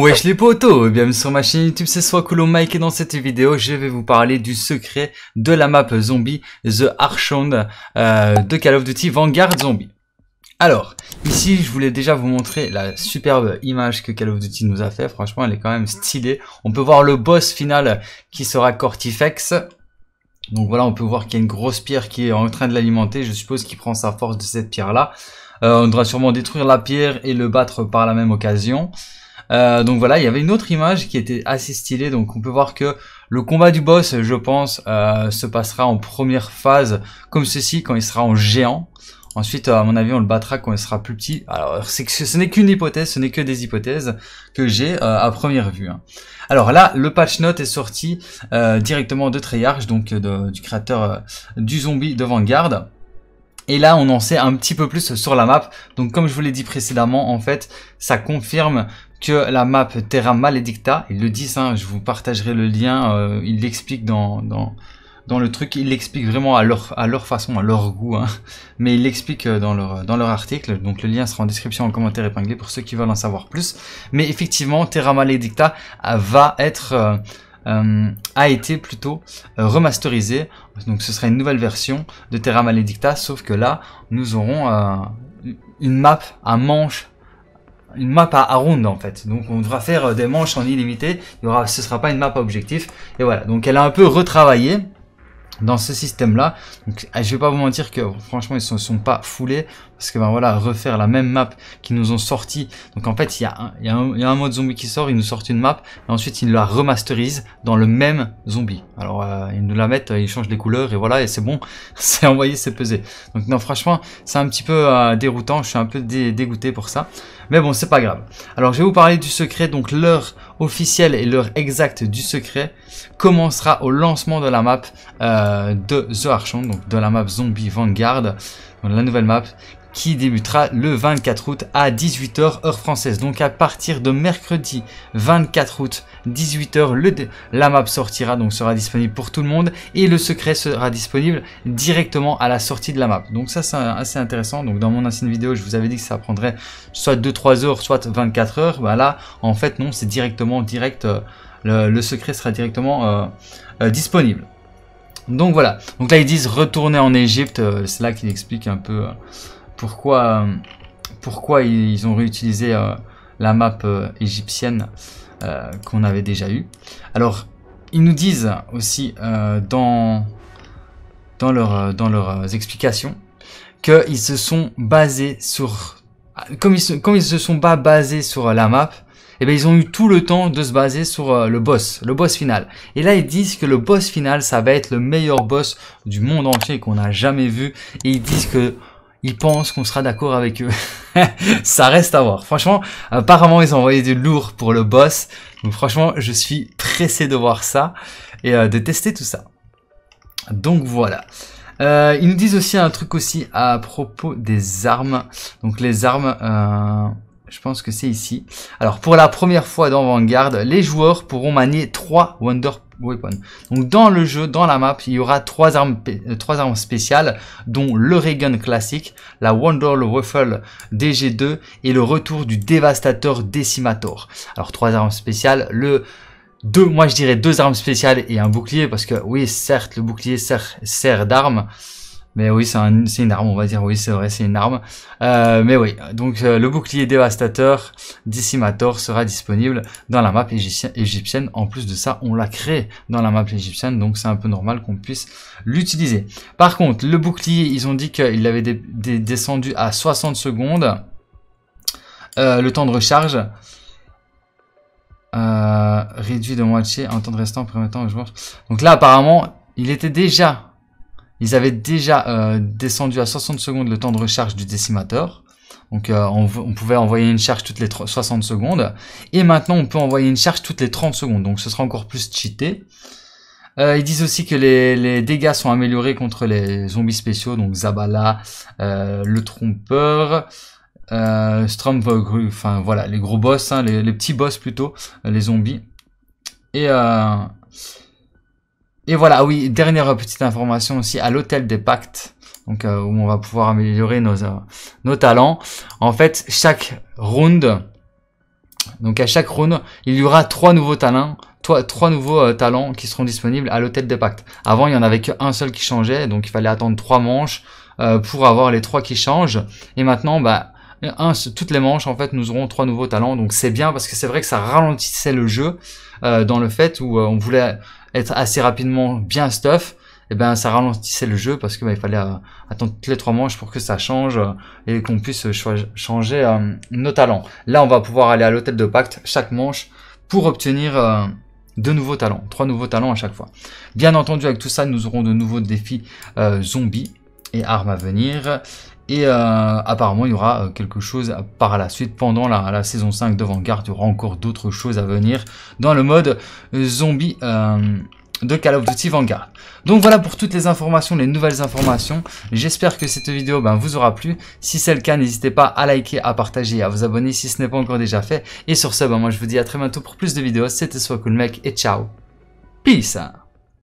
Wesh les potos, bienvenue sur ma chaîne YouTube, c'est Swakulo Mike et dans cette vidéo je vais vous parler du secret de la map zombie The Archon euh, de Call of Duty Vanguard Zombie. Alors, ici je voulais déjà vous montrer la superbe image que Call of Duty nous a fait, franchement elle est quand même stylée. On peut voir le boss final qui sera Cortifex, donc voilà, on peut voir qu'il y a une grosse pierre qui est en train de l'alimenter. Je suppose qu'il prend sa force de cette pierre-là. Euh, on devra sûrement détruire la pierre et le battre par la même occasion. Euh, donc voilà, il y avait une autre image qui était assez stylée. Donc on peut voir que le combat du boss, je pense, euh, se passera en première phase comme ceci quand il sera en géant. Ensuite, euh, à mon avis, on le battra quand il sera plus petit. Alors, c'est que ce n'est qu'une hypothèse, ce n'est que des hypothèses que j'ai à première vue. Hein. Alors là, le patch note est sorti directement de Treyarch, donc du créateur du zombie de Vanguard. Et là, on en sait un petit peu plus sur la map. Donc, comme je vous l'ai dit précédemment, en fait, ça confirme que la map Terra Maledicta, ils le disent, hein, je vous partagerai le lien, euh, ils l'expliquent dans, dans, le truc, ils l'expliquent vraiment à leur, à leur façon, à leur goût, hein. mais ils l'expliquent euh, dans leur, dans leur article, donc le lien sera en description, en commentaire épinglé pour ceux qui veulent en savoir plus. Mais effectivement, Terra Maledicta va être... Euh, a été plutôt remasterisé, donc ce sera une nouvelle version de Terra Maledicta, sauf que là, nous aurons une map à manche une map à, ronde en fait. Donc on devra faire euh, des manches en illimité. Il y ce sera pas une map objectif. Et voilà. Donc elle a un peu retravaillé dans ce système là donc ah, je vais pas vous mentir que franchement ils se sont pas foulés parce que ben voilà refaire la même map qu'ils nous ont sorti donc en fait il y a un, mode zombie qui sort il nous sort une map et ensuite il la remasterise dans le même zombie alors euh, ils nous la mettent euh, ils changent les couleurs et voilà et c'est bon c'est envoyé c'est pesé donc non franchement c'est un petit peu euh, déroutant je suis un peu dégoûté pour ça mais bon c'est pas grave alors je vais vous parler du secret donc l'heure officielle et l'heure exacte du secret commencera au lancement de la map euh, de The Archon, donc de la map Zombie Vanguard, la nouvelle map qui débutera le 24 août à 18h heure française. Donc à partir de mercredi 24 août 18h, le, la map sortira, donc sera disponible pour tout le monde et le secret sera disponible directement à la sortie de la map. Donc ça c'est assez intéressant. Donc dans mon ancienne vidéo, je vous avais dit que ça prendrait soit 2-3 heures, soit 24 heures. Bah là, en fait non, c'est directement direct. Euh, le, secret sera directement euh, euh, disponible. Donc voilà. Donc là ils disent retourner en Égypte. c'est là qu'il explique un peu pourquoi, pourquoi ils ont réutilisé euh, la map euh, égyptienne euh, qu'on avait déjà eue. Alors, ils nous disent aussi dans, dans, leur, dans leurs explications qu'ils se sont basés sur... Comme ils, se, ils se sont pas basés sur la map, et eh ben, ils ont eu tout le temps de se baser sur le boss, le boss final. Et là, ils disent que le boss final, ça va être le meilleur boss du monde entier qu'on n'a jamais vu. Et ils disent que ils pensent qu'on sera d'accord avec eux. ça reste à voir. Franchement, apparemment, ils ont envoyé du lourd pour le boss. Donc franchement, je suis pressé de voir ça et euh, de tester tout ça. Donc voilà. Euh, ils nous disent aussi un truc aussi à propos des armes. Donc les armes... Euh, je pense que c'est ici. Alors, pour la première fois dans Vanguard, les joueurs pourront manier trois Wonder Weapon. Donc, dans le jeu, dans la map, il y aura trois armes, euh, armes spéciales, dont le Reagan classique, la Wonder Waffle DG2 et le retour du Dévastateur Decimator. Alors, trois armes spéciales, le deux, moi je dirais deux armes spéciales et un bouclier parce que oui, certes, le bouclier sert, sert d'arme, mais oui, c'est une arme, on va dire. Oui, c'est vrai, c'est une arme. Euh, mais oui, donc euh, le bouclier dévastateur Dissimator sera disponible dans la map égyptienne. En plus de ça, on l'a créé dans la map égyptienne, donc c'est un peu normal qu'on puisse l'utiliser. Par contre, le bouclier, ils ont dit qu'il l'avait descendu à 60 secondes. Euh, le temps de recharge. réduit de moitié un temps de restant permettant aux joueurs. Donc là apparemment il était déjà ils avaient déjà euh, descendu à 60 secondes le temps de recharge du décimateur. Donc euh, on, pouvait envoyer une charge toutes les 60 secondes. Et maintenant on peut envoyer une charge toutes les 30 secondes. Donc ce sera encore plus cheaté. Euh, ils disent aussi que les, dégâts sont améliorés contre les zombies spéciaux. Donc Zabala, le trompeur. Euh, enfin voilà, les gros boss, hein, les, petits boss plutôt, les zombies. Et, euh, et voilà, ah oui, dernière petite information aussi à l'hôtel des pactes, donc euh, où on va pouvoir améliorer nos, euh, nos talents. En fait, chaque round, donc à chaque round, il y aura trois nouveaux talents, trois, trois nouveaux euh, talents qui seront disponibles à l'hôtel des pactes. Avant, il y en avait qu'un seul qui changeait, donc il fallait attendre trois manches pour avoir les trois qui changent. Et maintenant, bah un, toutes les manches en fait nous aurons trois nouveaux talents donc c'est bien parce que c'est vrai que ça ralentissait le jeu dans le fait où on voulait être assez rapidement bien stuff, et eh ben ça ralentissait le jeu parce qu'il bah, fallait euh, attendre toutes les trois manches pour que ça change euh, et qu'on puisse euh, changer nos talents. Là, on va pouvoir aller à l'hôtel de pacte chaque manche pour obtenir de nouveaux talents, trois nouveaux talents à chaque fois. Bien entendu, avec tout ça, nous aurons de nouveaux défis zombies et armes à venir et euh, apparemment, il y aura euh, quelque chose par la suite, pendant la, saison 5 de Vanguard, il y aura encore d'autres choses à venir dans le mode euh, zombie de Call of Duty Vanguard. Donc voilà pour toutes les informations, les nouvelles informations. J'espère que cette vidéo ben, vous aura plu. Si c'est le cas, n'hésitez pas à liker, à partager, à vous abonner si ce n'est pas encore déjà fait. Et sur ce, ben, moi je vous dis à très bientôt pour plus de vidéos. C'était Soit Mec et ciao. Peace